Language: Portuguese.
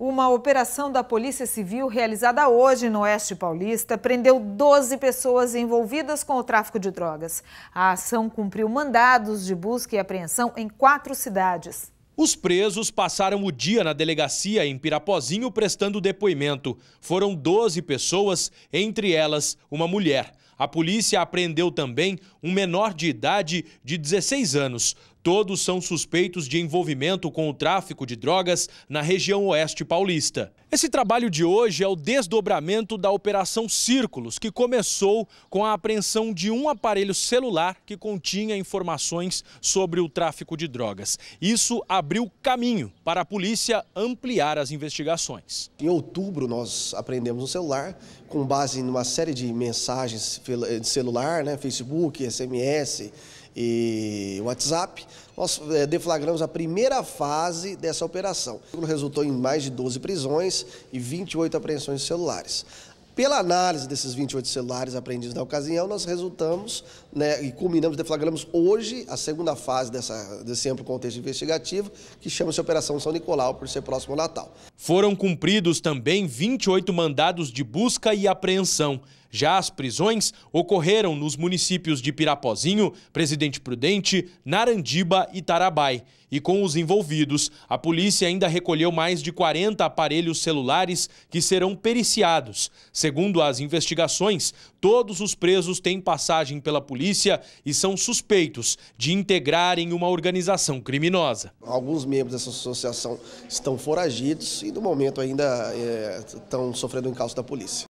Uma operação da Polícia Civil realizada hoje no Oeste Paulista prendeu 12 pessoas envolvidas com o tráfico de drogas. A ação cumpriu mandados de busca e apreensão em quatro cidades. Os presos passaram o dia na delegacia em Pirapozinho prestando depoimento. Foram 12 pessoas, entre elas uma mulher. A polícia apreendeu também um menor de idade de 16 anos. Todos são suspeitos de envolvimento com o tráfico de drogas na região oeste paulista. Esse trabalho de hoje é o desdobramento da Operação Círculos, que começou com a apreensão de um aparelho celular que continha informações sobre o tráfico de drogas. Isso abriu caminho para a polícia ampliar as investigações. Em outubro, nós apreendemos um celular com base numa série de mensagens de celular, né, Facebook, SMS e WhatsApp, nós eh, deflagramos a primeira fase dessa operação. Resultou em mais de 12 prisões e 28 apreensões de celulares. Pela análise desses 28 celulares apreendidos na ocasião, nós resultamos né, e culminamos, deflagramos hoje a segunda fase dessa, desse amplo contexto investigativo, que chama-se Operação São Nicolau, por ser próximo ao Natal. Foram cumpridos também 28 mandados de busca e apreensão. Já as prisões ocorreram nos municípios de Pirapozinho, Presidente Prudente, Narandiba e Tarabai. E com os envolvidos, a polícia ainda recolheu mais de 40 aparelhos celulares que serão periciados. Segundo as investigações, todos os presos têm passagem pela polícia e são suspeitos de integrarem uma organização criminosa. Alguns membros dessa associação estão foragidos e, no momento, ainda é, estão sofrendo encalço da polícia.